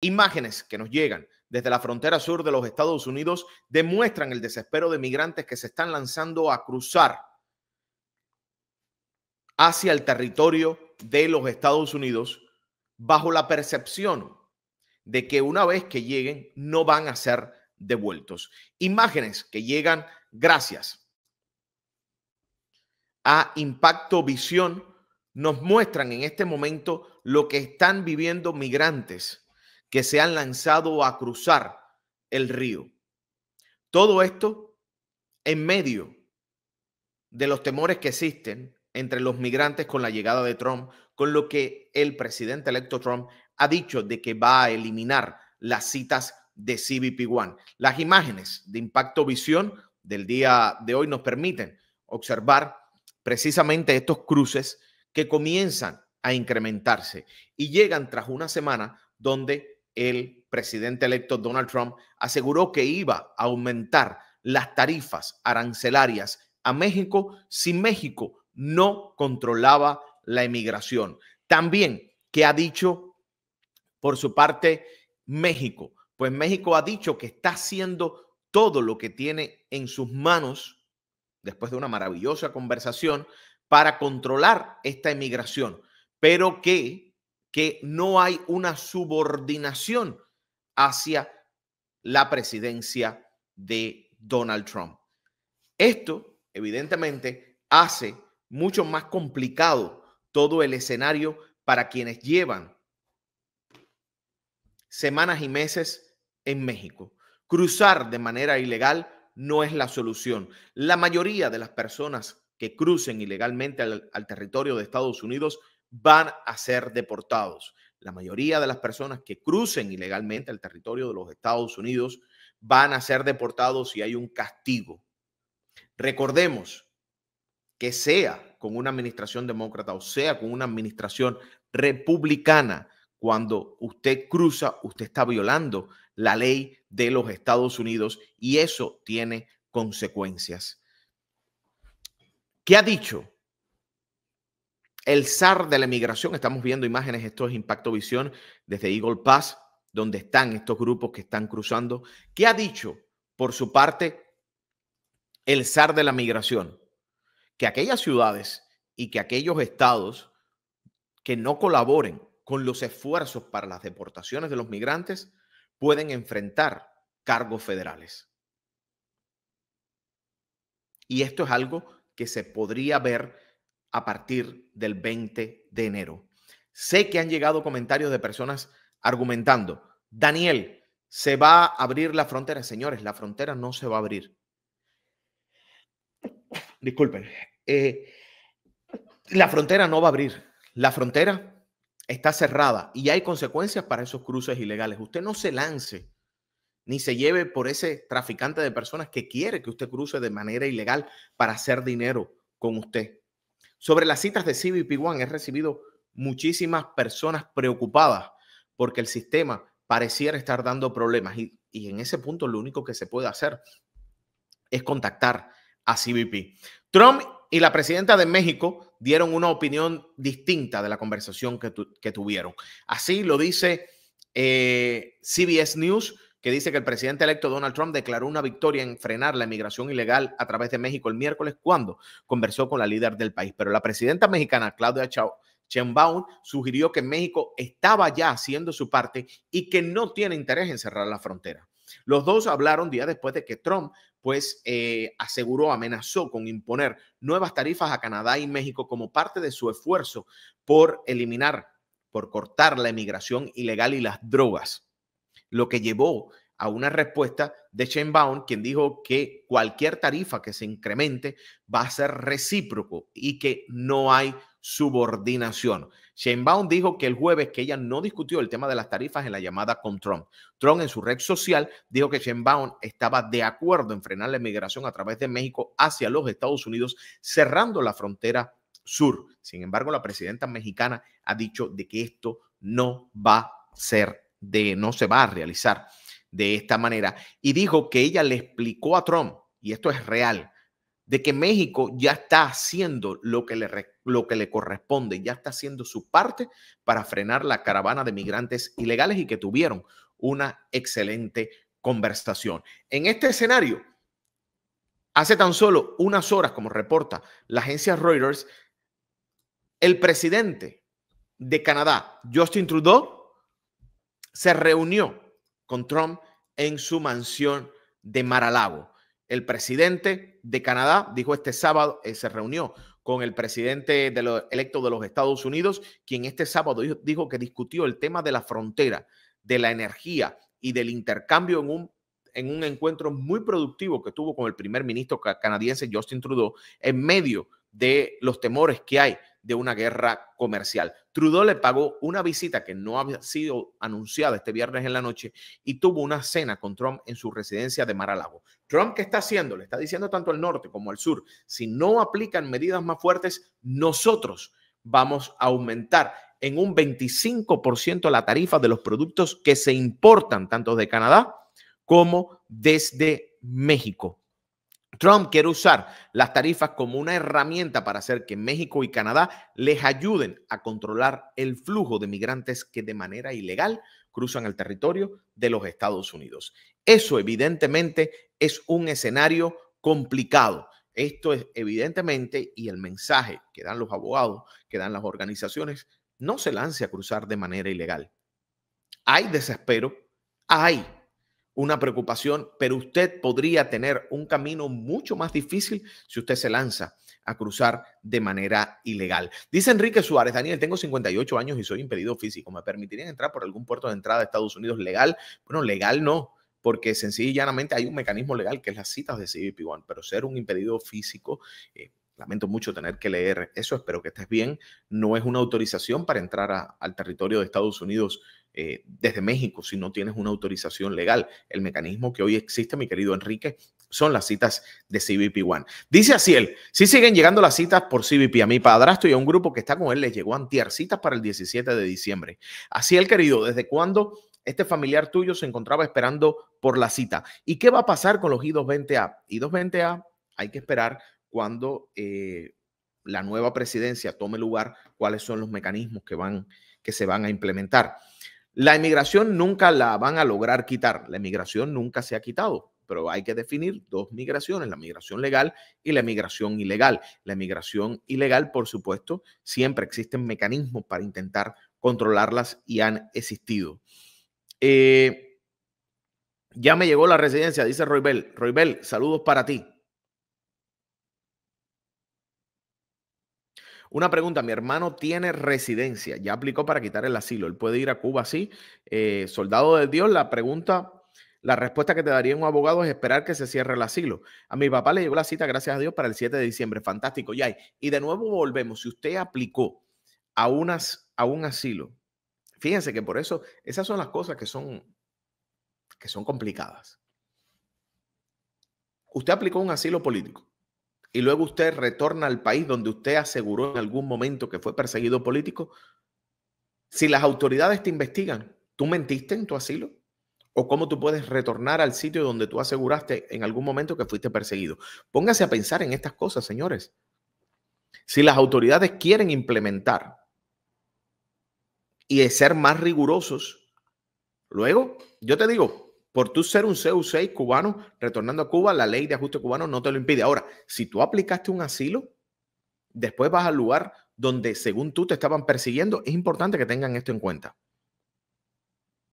Imágenes que nos llegan desde la frontera sur de los Estados Unidos demuestran el desespero de migrantes que se están lanzando a cruzar hacia el territorio de los Estados Unidos bajo la percepción de que una vez que lleguen no van a ser devueltos. Imágenes que llegan gracias a Impacto Visión nos muestran en este momento lo que están viviendo migrantes que se han lanzado a cruzar el río. Todo esto en medio de los temores que existen entre los migrantes con la llegada de Trump, con lo que el presidente electo Trump ha dicho de que va a eliminar las citas de CBP One. Las imágenes de impacto visión del día de hoy nos permiten observar precisamente estos cruces que comienzan a incrementarse y llegan tras una semana donde el presidente electo Donald Trump aseguró que iba a aumentar las tarifas arancelarias a México si México no controlaba la emigración. También que ha dicho por su parte México, pues México ha dicho que está haciendo todo lo que tiene en sus manos después de una maravillosa conversación para controlar esta emigración, pero que que no hay una subordinación hacia la presidencia de Donald Trump. Esto, evidentemente, hace mucho más complicado todo el escenario para quienes llevan semanas y meses en México. Cruzar de manera ilegal no es la solución. La mayoría de las personas que crucen ilegalmente al, territorio de Estados Unidos van a ser deportados. La mayoría de las personas que crucen ilegalmente el territorio de los Estados Unidos van a ser deportados si hay un castigo. Recordemos que sea con una administración demócrata o sea con una administración republicana, cuando usted cruza, usted está violando la ley de los Estados Unidos y eso tiene consecuencias. ¿Qué ha dicho el zar de la migración, estamos viendo imágenes, esto es Impacto Visión desde Eagle Pass, donde están estos grupos que están cruzando. ¿Qué ha dicho por su parte el zar de la migración? Que aquellas ciudades y que aquellos estados que no colaboren con los esfuerzos para las deportaciones de los migrantes pueden enfrentar cargos federales. Y esto es algo que se podría ver a partir del 20 de enero. Sé que han llegado comentarios de personas argumentando, Daniel, se va a abrir la frontera. Señores, la frontera no se va a abrir. Disculpen. Eh, la frontera no va a abrir. La frontera está cerrada y hay consecuencias para esos cruces ilegales. Usted no se lance ni se lleve por ese traficante de personas que quiere que usted cruce de manera ilegal para hacer dinero con usted. Sobre las citas de cbp One he recibido muchísimas personas preocupadas porque el sistema pareciera estar dando problemas y, en ese punto lo único que se puede hacer es contactar a CBP. Trump y la presidenta de México dieron una opinión distinta de la conversación que, tuvieron. Así lo dice eh, CBS News que dice que el presidente electo Donald Trump declaró una victoria en frenar la emigración ilegal a través de México el miércoles cuando conversó con la líder del país. Pero la presidenta mexicana, Claudia Sheinbaum, sugirió que México estaba ya haciendo su parte y que no tiene interés en cerrar la frontera. Los dos hablaron días después de que Trump, pues, eh, aseguró, amenazó con imponer nuevas tarifas a Canadá y México como parte de su esfuerzo por eliminar, por cortar la emigración ilegal y las drogas lo que llevó a una respuesta de Shane Baum, quien dijo que cualquier tarifa que se incremente va a ser recíproco y que no hay subordinación. Shane Baum dijo que el jueves que ella no discutió el tema de las tarifas en la llamada con Trump. Trump en su red social dijo que Shane Baum estaba de acuerdo en frenar la inmigración a través de México hacia los Estados Unidos, cerrando la frontera sur. Sin embargo, la presidenta mexicana ha dicho de que esto no va a ser de no se va a realizar de esta manera. Y dijo que ella le explicó a Trump, y esto es real, de que México ya está haciendo lo que, le, lo que le corresponde, ya está haciendo su parte para frenar la caravana de migrantes ilegales y que tuvieron una excelente conversación. En este escenario, hace tan solo unas horas, como reporta la agencia Reuters, el presidente de Canadá, Justin Trudeau, se reunió con Trump en su mansión de Mar-a-Lago. El presidente de Canadá dijo este sábado, eh, se reunió con el presidente electo de los Estados Unidos, quien este sábado dijo, que discutió el tema de la frontera, de la energía y del intercambio en un encuentro muy productivo que tuvo con el primer ministro canadiense Justin Trudeau en medio de los temores que hay de una guerra comercial. Trudeau le pagó una visita que no había sido anunciada este viernes en la noche y tuvo una cena con Trump en su residencia de Mar-a-Lago. Trump, ¿qué está haciendo? Le está diciendo tanto al norte como al sur, si no aplican medidas más fuertes, nosotros vamos a aumentar en un 25% la tarifa de los productos que se importan tanto de Canadá como desde México. Trump quiere usar las tarifas como una herramienta para hacer que México y Canadá les ayuden a controlar el flujo de migrantes que de manera ilegal cruzan el territorio de los Estados Unidos. Eso evidentemente es un escenario complicado. Esto es evidentemente y el mensaje que dan los abogados, que dan las organizaciones, no se lance a cruzar de manera ilegal. Hay desespero, hay una preocupación, pero usted podría tener un camino mucho más difícil si usted se lanza a cruzar de manera ilegal. Dice Enrique Suárez, Daniel, tengo 58 años y soy impedido físico. ¿Me permitirían entrar por algún puerto de entrada de Estados Unidos legal? Bueno, legal no, porque sencillamente llanamente hay un mecanismo legal que es las citas de CBP1, pero ser un impedido físico, eh, lamento mucho tener que leer eso, espero que estés bien, no es una autorización para entrar al territorio de Estados Unidos eh, desde México si no tienes una autorización legal. El mecanismo que hoy existe, mi querido Enrique, son las citas de CBP One. Dice Asiel, si siguen llegando las citas por CBP, a mi padrastro y a un grupo que está con él les llegó antier citas para el 17 de diciembre. el querido, ¿desde cuándo este familiar tuyo se encontraba esperando por la cita? ¿Y qué va a pasar con los I220A? I220A hay que esperar cuando... Eh, la nueva presidencia tome lugar, cuáles son los mecanismos que van que se van a implementar. La emigración nunca la van a lograr quitar. La emigración nunca se ha quitado, pero hay que definir dos migraciones, la migración legal y la migración ilegal. La migración ilegal, por supuesto, siempre existen mecanismos para intentar controlarlas y han existido. Eh, ya me llegó la residencia, dice Roy Bell, saludos para ti. Una pregunta, mi hermano tiene residencia, ya aplicó para quitar el asilo, él puede ir a Cuba así. Eh, soldado de Dios, la pregunta, la respuesta que te daría un abogado es esperar que se cierre el asilo. A mi papá le llegó la cita, gracias a Dios, para el 7 de diciembre, fantástico, ya. Y de nuevo volvemos, si usted aplicó a, a un asilo, fíjense que por eso, esas son las cosas que son, que son complicadas. Usted aplicó un asilo político y luego usted retorna al país donde usted aseguró en algún momento que fue perseguido político, si las autoridades te investigan, ¿tú mentiste en tu asilo? ¿O cómo tú puedes retornar al sitio donde tú aseguraste en algún momento que fuiste perseguido? Póngase a pensar en estas cosas, señores. Si las autoridades quieren implementar y ser más rigurosos, luego, yo te digo, por tú ser un CU6 cubano, retornando a Cuba, la ley de ajuste cubano no te lo impide. Ahora, si tú aplicaste un asilo, después vas al lugar donde según tú te estaban persiguiendo, es importante que tengan esto en cuenta.